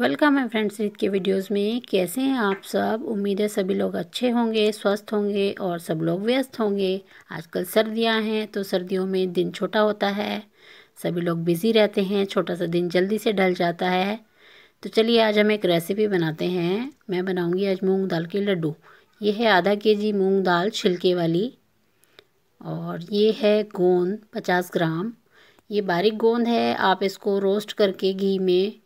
Welcome है friends Eid के videos में कैसे हैं आप सब उम्मीद है सभी लोग अच्छे होंगे स्वस्थ होंगे और सब लोग व्यस्त होंगे आजकल सर्दियां हैं तो सर्दियों में दिन छोटा होता है सभी लोग बिज़ी रहते हैं छोटा सा दिन जल्दी से ढल जाता है तो चलिए आज हम एक रेसिपी बनाते हैं मैं बनाऊँगी आज मूँग दाल के लड्डू ये है आधा के जी मूँग दाल छिलके वाली और ये है गोंद पचास ग्राम ये बारीक गोंद है आप इसको रोस्ट करके घी में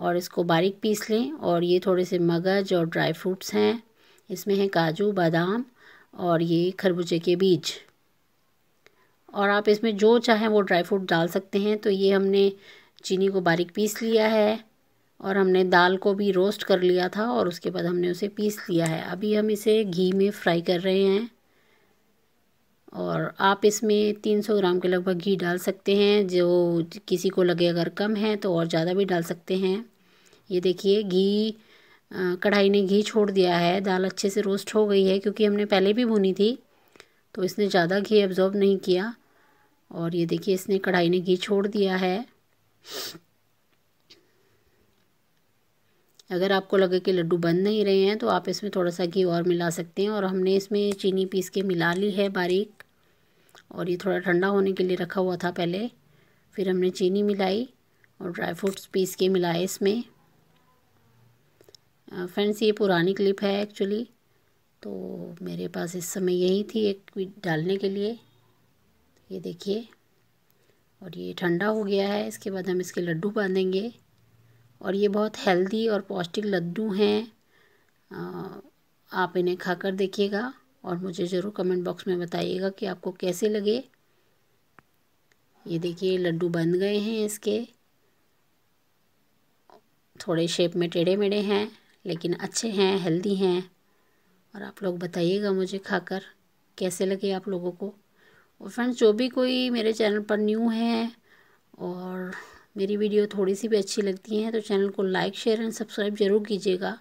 और इसको बारीक पीस लें और ये थोड़े से मगज और ड्राई फ्रूट्स हैं इसमें हैं काजू बादाम और ये खरबूजे के बीज और आप इसमें जो चाहें वो ड्राई फ्रूट डाल सकते हैं तो ये हमने चीनी को बारीक पीस लिया है और हमने दाल को भी रोस्ट कर लिया था और उसके बाद हमने उसे पीस लिया है अभी हम इसे घी में फ्राई कर रहे हैं और आप इसमें 300 ग्राम के लगभग घी डाल सकते हैं जो किसी को लगे अगर कम है तो और ज़्यादा भी डाल सकते हैं ये देखिए घी कढ़ाई ने घी छोड़ दिया है दाल अच्छे से रोस्ट हो गई है क्योंकि हमने पहले भी भुनी थी तो इसने ज़्यादा घी एब्ज़ॉर्ब नहीं किया और ये देखिए इसने कढ़ाई ने घी छोड़ दिया है अगर आपको लगे कि लड्डू बन नहीं रहे हैं तो आप इसमें थोड़ा सा घी और मिला सकते हैं और हमने इसमें चीनी पीस के मिला ली है बारीक और ये थोड़ा ठंडा होने के लिए रखा हुआ था पहले फिर हमने चीनी मिलाई और ड्राई फ्रूट्स पीस के मिलाए इसमें फ्रेंड्स ये पुरानी क्लिप है एक्चुअली तो मेरे पास इस समय यही थी एक डालने के लिए ये देखिए और ये ठंडा हो गया है इसके बाद हम इसके लड्डू बांधेंगे और ये बहुत हेल्दी और पौष्टिक लड्डू हैं आप इन्हें खाकर देखिएगा और मुझे ज़रूर कमेंट बॉक्स में बताइएगा कि आपको कैसे लगे ये देखिए लड्डू बन गए हैं इसके थोड़े शेप में टेढ़े मेढ़े हैं लेकिन अच्छे हैं हेल्दी हैं और आप लोग बताइएगा मुझे खाकर कैसे लगे आप लोगों को और फ्रेंड्स जो भी कोई मेरे चैनल पर न्यू है और मेरी वीडियो थोड़ी सी भी अच्छी लगती है तो चैनल को लाइक शेयर एंड सब्सक्राइब ज़रूर कीजिएगा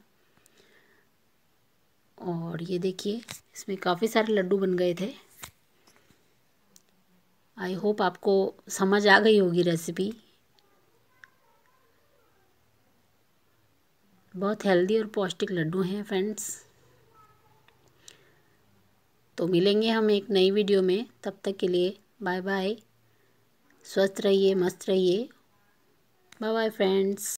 और ये देखिए इसमें काफ़ी सारे लड्डू बन गए थे आई होप आपको समझ आ गई होगी रेसिपी बहुत हेल्दी और पौष्टिक लड्डू हैं फ्रेंड्स तो मिलेंगे हम एक नई वीडियो में तब तक के लिए बाय बाय स्वस्थ रहिए मस्त रहिए Bye bye friends.